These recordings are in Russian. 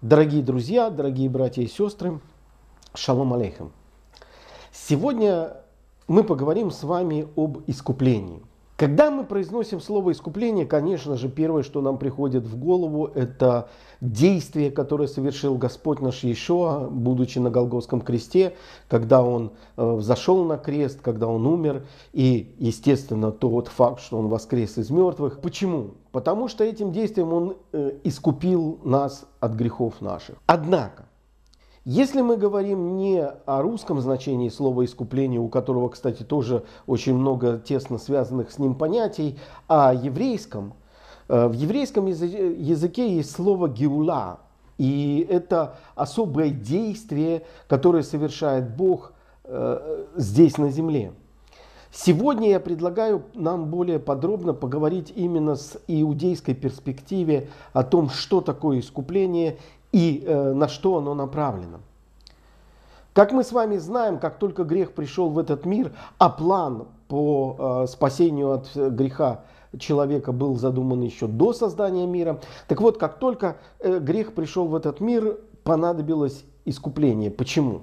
Дорогие друзья, дорогие братья и сестры, шалом алейхам. Сегодня мы поговорим с вами об искуплении. Когда мы произносим слово искупление, конечно же, первое, что нам приходит в голову, это действие, которое совершил Господь наш еще, будучи на Голгофском кресте, когда Он э, взошел на крест, когда Он умер, и, естественно, тот факт, что Он воскрес из мертвых. Почему? Потому что этим действием Он э, искупил нас от грехов наших. Однако, если мы говорим не о русском значении слова «искупление», у которого, кстати, тоже очень много тесно связанных с ним понятий, а о еврейском, э, в еврейском языке есть слово «геула», и это особое действие, которое совершает Бог э, здесь на земле. Сегодня я предлагаю нам более подробно поговорить именно с иудейской перспективе о том, что такое искупление и э, на что оно направлено. Как мы с вами знаем, как только грех пришел в этот мир, а план по э, спасению от э, греха человека был задуман еще до создания мира. Так вот, как только грех пришел в этот мир, понадобилось искупление. Почему?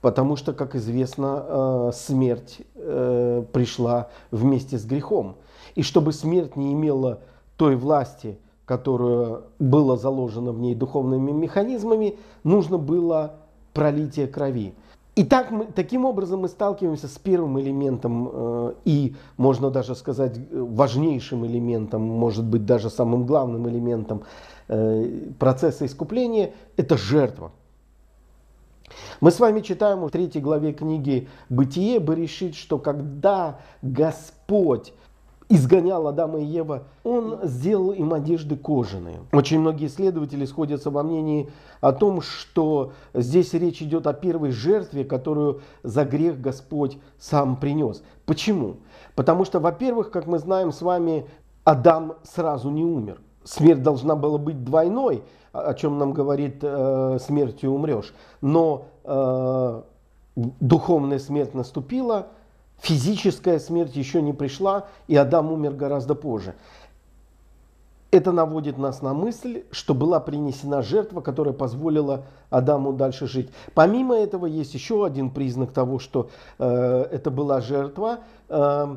Потому что, как известно, смерть пришла вместе с грехом. И чтобы смерть не имела той власти которое было заложено в ней духовными механизмами, нужно было пролитие крови. И так мы, таким образом мы сталкиваемся с первым элементом э, и, можно даже сказать, важнейшим элементом, может быть, даже самым главным элементом э, процесса искупления – это жертва. Мы с вами читаем в третьей главе книги «Бытие» бы решить, что когда Господь изгонял Адама и Ева, он сделал им одежды кожаные. Очень многие исследователи сходятся во мнении о том, что здесь речь идет о первой жертве, которую за грех Господь сам принес. Почему? Потому что, во-первых, как мы знаем с вами, Адам сразу не умер. Смерть должна была быть двойной, о чем нам говорит э, «смертью умрешь». Но э, духовная смерть наступила – Физическая смерть еще не пришла, и Адам умер гораздо позже. Это наводит нас на мысль, что была принесена жертва, которая позволила Адаму дальше жить. Помимо этого есть еще один признак того, что э, это была жертва. Э,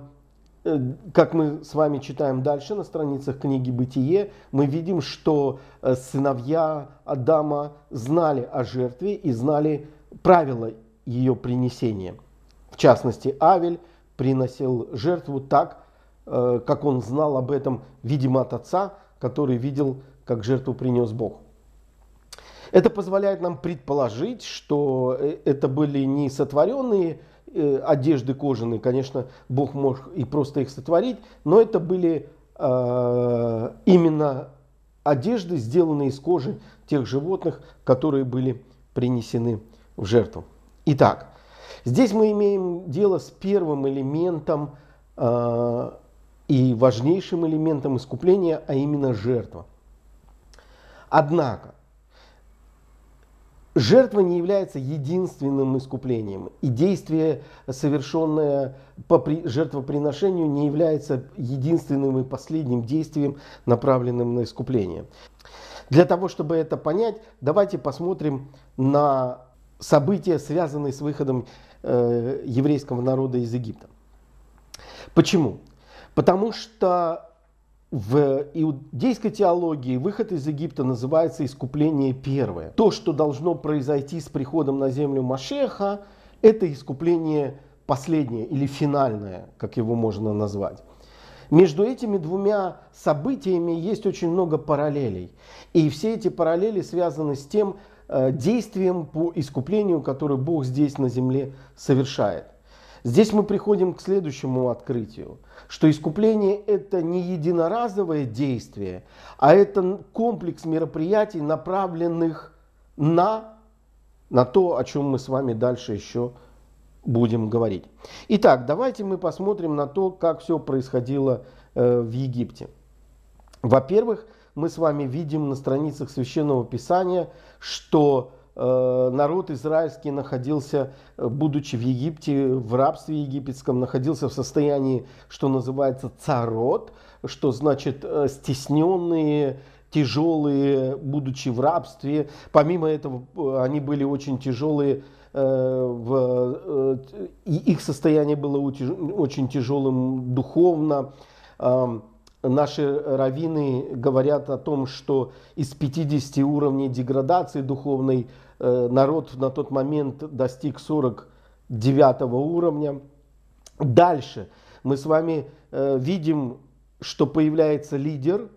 э как мы с вами читаем дальше на страницах книги «Бытие», мы видим, что э, сыновья Адама знали о жертве и знали правила ее принесения – в частности, Авель приносил жертву так, э, как он знал об этом, видимо, от отца, который видел, как жертву принес Бог. Это позволяет нам предположить, что э, это были не сотворенные э, одежды кожаные, конечно, Бог мог и просто их сотворить, но это были именно одежды, сделанные из кожи тех животных, которые были принесены в жертву. Итак, Здесь мы имеем дело с первым элементом э, и важнейшим элементом искупления, а именно жертва. Однако, жертва не является единственным искуплением, и действие, совершенное по при, жертвоприношению, не является единственным и последним действием, направленным на искупление. Для того, чтобы это понять, давайте посмотрим на события, связанные с выходом э, еврейского народа из Египта. Почему? Потому что в иудейской теологии выход из Египта называется искупление первое. То, что должно произойти с приходом на землю Машеха, это искупление последнее или финальное, как его можно назвать. Между этими двумя событиями есть очень много параллелей. И все эти параллели связаны с тем, Э, действием по искуплению, которое Бог здесь на земле совершает. Здесь мы приходим к следующему открытию, что искупление – это не единоразовое действие, а это комплекс мероприятий, направленных на, на то, о чем мы с вами дальше еще будем говорить. Итак, давайте мы посмотрим на то, как все происходило э, в Египте. Во-первых, мы с вами видим на страницах Священного Писания, что э, народ израильский находился, э, будучи в Египте, в рабстве египетском, находился в состоянии, что называется, царот, что значит э, стесненные, тяжелые, будучи в рабстве. Помимо этого, они были очень тяжелые, в, их состояние было очень тяжелым духовно наши раввины говорят о том, что из 50 уровней деградации духовной э, народ на тот момент достиг 49 уровня. Дальше мы с вами э, видим, что появляется лидер,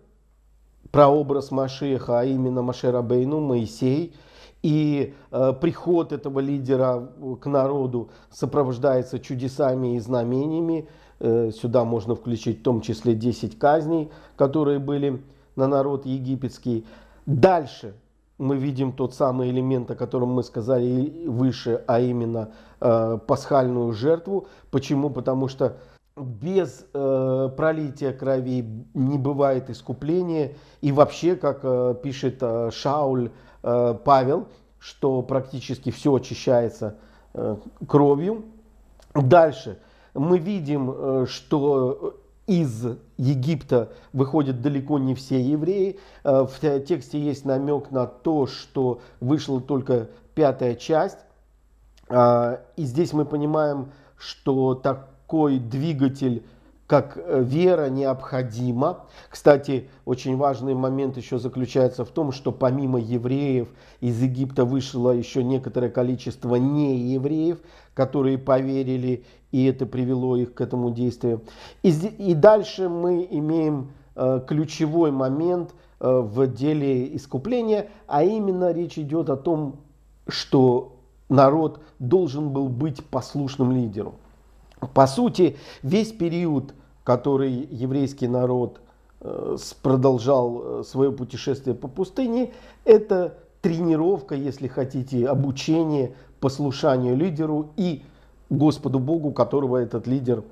прообраз Машеха, а именно Машера Бейну, Моисей, и э, приход этого лидера к народу сопровождается чудесами и знамениями. Э, сюда можно включить в том числе 10 казней, которые были на народ египетский. Дальше мы видим тот самый элемент, о котором мы сказали выше, а именно э, пасхальную жертву. Почему? Потому что без э, пролития крови не бывает искупления. И вообще, как э, пишет э, Шауль э, Павел, что практически все очищается э, кровью. Дальше – мы видим, э, что из Египта выходят далеко не все евреи. Э, в тексте есть намек на то, что вышла только пятая часть. А, и здесь мы понимаем, что такой двигатель как э, вера необходима. Кстати, очень важный момент еще заключается в том, что помимо евреев из Египта вышло еще некоторое количество неевреев, которые поверили, и это привело их к этому действию. И, дальше мы имеем э, ключевой момент э, в деле искупления, а именно речь идет о том, что народ должен был быть послушным лидеру. По сути, весь период – который еврейский народ э, продолжал э, свое путешествие по пустыне, это тренировка, если хотите, обучение послушанию лидеру и Господу Богу, которого этот лидер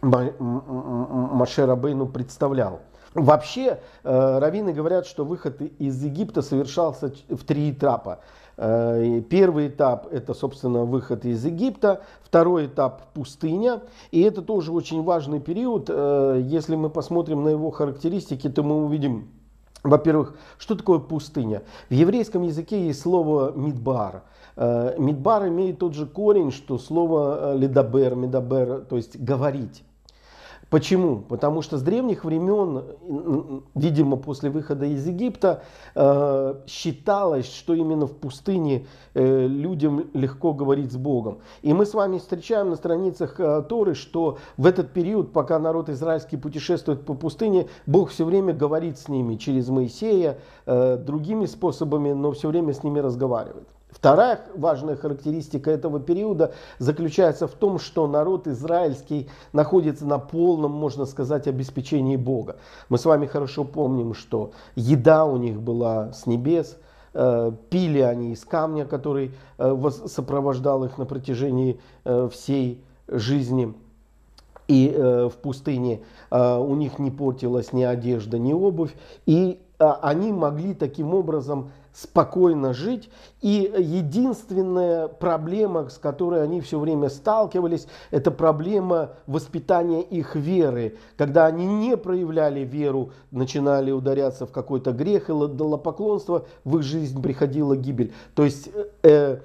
Маше Рабейну представлял. Вообще, э, раввины говорят, что выход из Египта совершался в три этапа. Э, первый этап – это, собственно, выход из Египта. Второй этап – пустыня. И это тоже очень важный период. Э, если мы посмотрим на его характеристики, то мы увидим, во-первых, что такое пустыня? В еврейском языке есть слово «мидбар». Э, Мидбар имеет тот же корень, что слово «ледабер», «медабер», то есть «говорить». Почему? Потому что с древних времен, видимо, после выхода из Египта, э, считалось, что именно в пустыне э, людям легко говорить с Богом. И мы с вами встречаем на страницах э, Торы, что в этот период, пока народ израильский путешествует по пустыне, Бог все время говорит с ними через Моисея, другими способами, но все время с ними разговаривает. Вторая важная характеристика этого периода заключается в том, что народ израильский находится на полном, можно сказать, обеспечении Бога. Мы с вами хорошо помним, что еда у них была с небес, э, пили они из камня, который э, сопровождал их на протяжении э, всей жизни и в пустыне у них не портилась ни одежда, ни обувь, и а они могли таким образом спокойно жить. И единственная проблема, с которой они все время сталкивались, это проблема воспитания их веры. Когда они не проявляли веру, начинали ударяться в какой-то грех и лопоклонство, в их жизнь приходила гибель. То есть э, э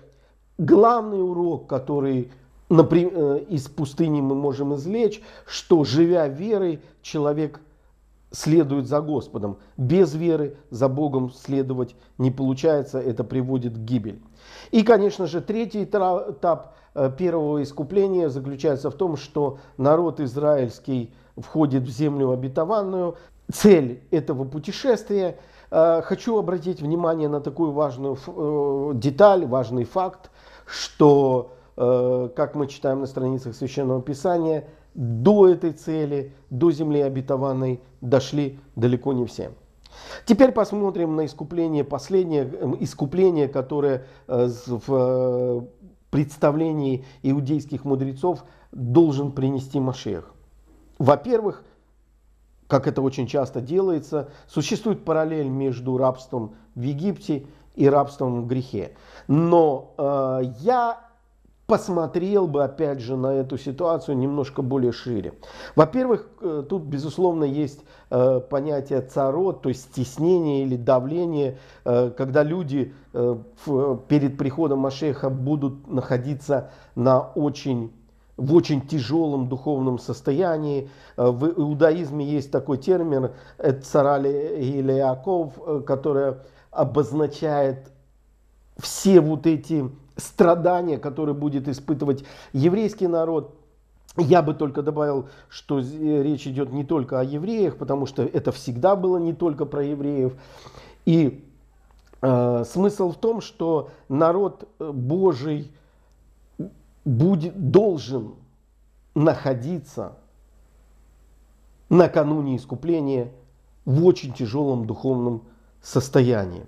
главный урок, который например, э, из пустыни мы можем извлечь, что живя верой, человек – следует за Господом. Без веры за Богом следовать не получается, это приводит к гибели. И, конечно же, третий этап э, первого искупления заключается в том, что народ израильский входит в землю обетованную. Цель этого путешествия э, хочу обратить внимание на такую важную э, деталь, важный факт, что, как мы читаем на страницах Священного Писания, до этой цели, до земли обетованной дошли далеко не все. Теперь посмотрим на искупление, последнее эм, искупление, которое э, в э, представлении иудейских мудрецов должен принести Машех. Во-первых, как это очень часто делается, существует параллель между рабством в Египте и рабством в грехе. Но э, я посмотрел бы, опять же, на эту ситуацию немножко более шире. Во-первых, э, тут, безусловно, есть э, понятие царот, то есть стеснение или давление, э, когда люди перед приходом Машеха будут находиться на очень в очень тяжелом духовном состоянии. В иудаизме есть такой термин «царали или Яков», который обозначает все вот эти страдания, которые будет испытывать еврейский народ. Я бы только добавил, что э, речь идет не только о евреях, потому что это всегда было не только про евреев. И э, смысл в том, что народ э, Божий будет, должен находиться накануне искупления в очень тяжелом духовном состоянии.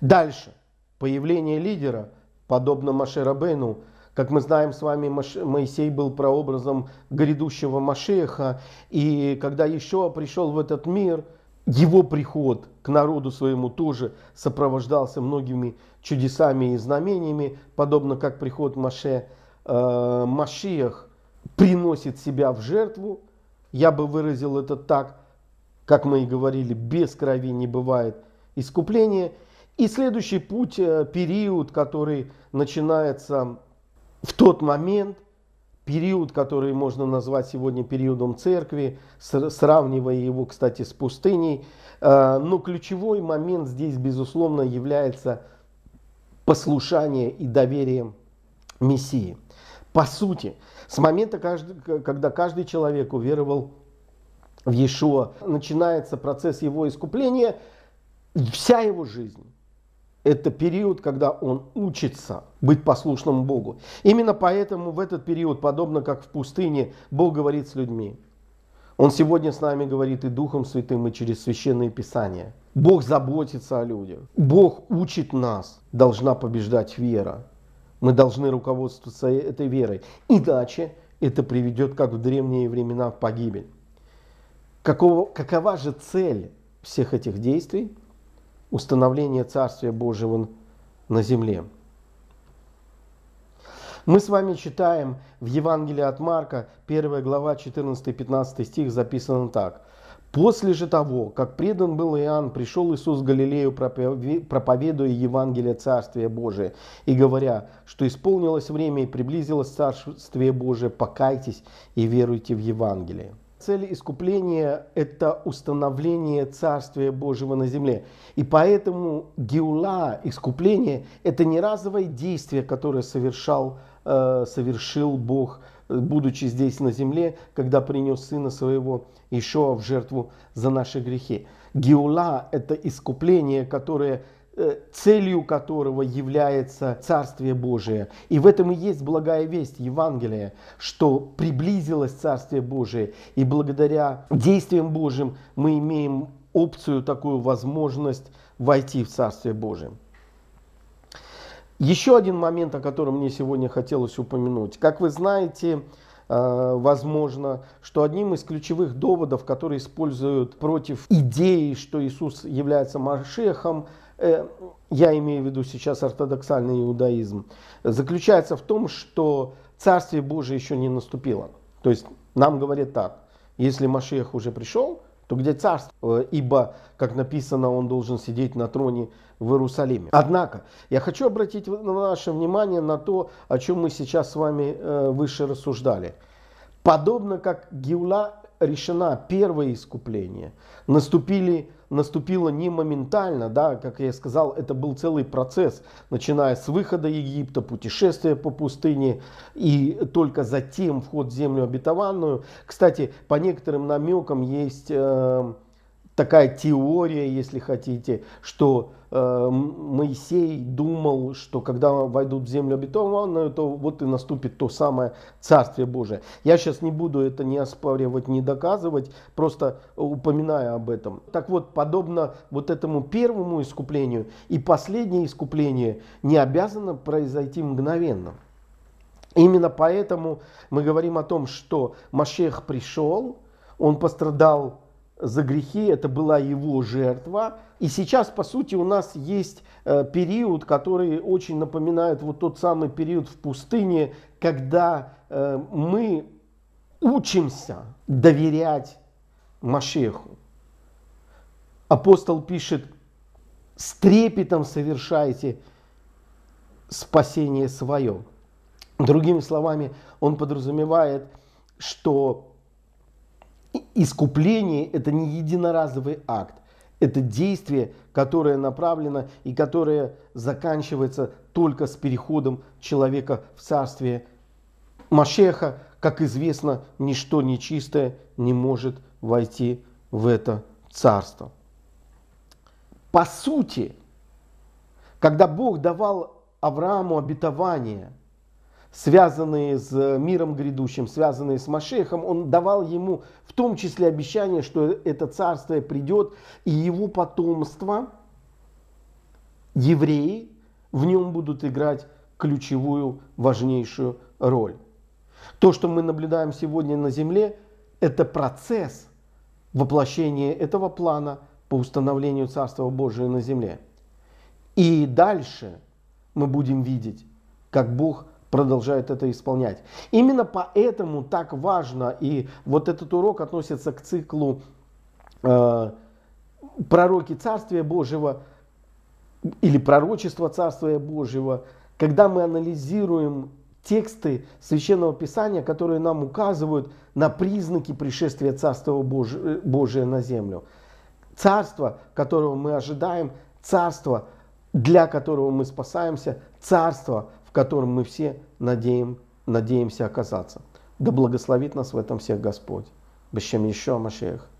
Дальше. Появление лидера – подобно Маширабейну. Как мы знаем с вами, Моисей был прообразом грядущего Машеха, и когда еще пришел в этот мир, его приход к народу своему тоже сопровождался многими чудесами и знамениями, подобно как приход Маше, э, Машиях приносит себя в жертву, я бы выразил это так, как мы и говорили, без крови не бывает искупления – и следующий путь, э, период, который начинается в тот момент, период, который можно назвать сегодня периодом церкви, сравнивая его, кстати, с пустыней. Э, но ключевой момент здесь, безусловно, является послушание и доверие Мессии. По сути, с момента, когда каждый человек уверовал в Иешуа, начинается процесс его искупления, вся его жизнь это период, когда он учится быть послушным Богу. Именно поэтому в этот период, подобно как в пустыне, Бог говорит с людьми. Он сегодня с нами говорит и Духом Святым, и через священные писания. Бог заботится о людях. Бог учит нас. Должна побеждать вера. Мы должны руководствоваться э, этой верой. Иначе это приведет, как в древние времена, в погибель. Какого, какова же цель всех этих действий? установления Царствия Божьего на земле. Мы с вами читаем в Евангелии от Марка, 1 глава, 14-15 стих, записано так. «После же того, как предан был Иоанн, пришел Иисус в Галилею, проповедуя Евангелие Царствия Божия, и говоря, что исполнилось время и приблизилось Царствие Божие, покайтесь и веруйте в Евангелие» цель искупления – это установление Царствия Божьего на земле. И поэтому геула, искупление – это не разовое действие, которое совершал, э, совершил Бог, будучи здесь на земле, когда принес Сына Своего еще в жертву за наши грехи. Геула – это искупление, которое Э, целью которого является Царствие Божие. И в этом и есть благая весть Евангелия, что приблизилось Царствие Божие. И благодаря действиям Божьим мы имеем опцию, такую возможность войти в Царствие Божие. Еще один момент, о котором мне сегодня хотелось упомянуть. Как вы знаете, э, возможно, что одним из ключевых доводов, которые используют против идеи, что Иисус является Машехом, Э, я имею в виду сейчас ортодоксальный иудаизм, заключается в том, что Царствие Божие еще не наступило. То есть нам говорят так, если Машех уже пришел, то где царство? Э, ибо, как написано, он должен сидеть на троне в Иерусалиме. Однако, я хочу обратить ваше внимание на то, о чем мы сейчас с вами э, выше рассуждали. Подобно как Гиула решена первое искупление, наступили, наступило не моментально, да, как я сказал, это был целый процесс, начиная с выхода Египта, путешествия по пустыне и только затем вход в землю обетованную. Кстати, по некоторым намекам есть... Э, такая теория, если хотите, что э, Моисей думал, что когда войдут в землю обетованную, то вот и наступит то самое Царствие Божие. Я сейчас не буду это не оспаривать, не доказывать, просто упоминаю об этом. Так вот, подобно вот этому первому искуплению и последнее искупление не обязано произойти мгновенно. Именно поэтому мы говорим о том, что Машех пришел, он пострадал за грехи, это была его жертва. И сейчас, по сути, у нас есть э, период, который очень напоминает вот тот самый период в пустыне, когда э, мы учимся доверять Машеху. Апостол пишет, с трепетом совершайте спасение свое. Другими словами, он подразумевает, что искупление это не единоразовый акт. Это действие, которое направлено и которое заканчивается только с переходом человека в царствие Машеха. Как известно, ничто нечистое не может войти в это царство. По сути, когда Бог давал Аврааму обетование – связанные с э, миром грядущим, связанные с Машехом, он давал ему в том числе обещание, что это царство придет, и его потомство, евреи, в нем будут играть ключевую, важнейшую роль. То, что мы наблюдаем сегодня на Земле, это процесс воплощения этого плана по установлению Царства Божия на Земле. И дальше мы будем видеть, как Бог – продолжают это исполнять. Именно поэтому так важно, и вот этот урок относится к циклу э, пророки Царствия Божьего или пророчества Царствия Божьего, когда мы анализируем тексты Священного Писания, которые нам указывают на признаки пришествия Царства э, Божия, на землю. Царство, которого мы ожидаем, царство, для которого мы спасаемся, царство, котором мы все надеем, надеемся оказаться. Да благословит нас в этом всех Господь. Бешем еще Машех.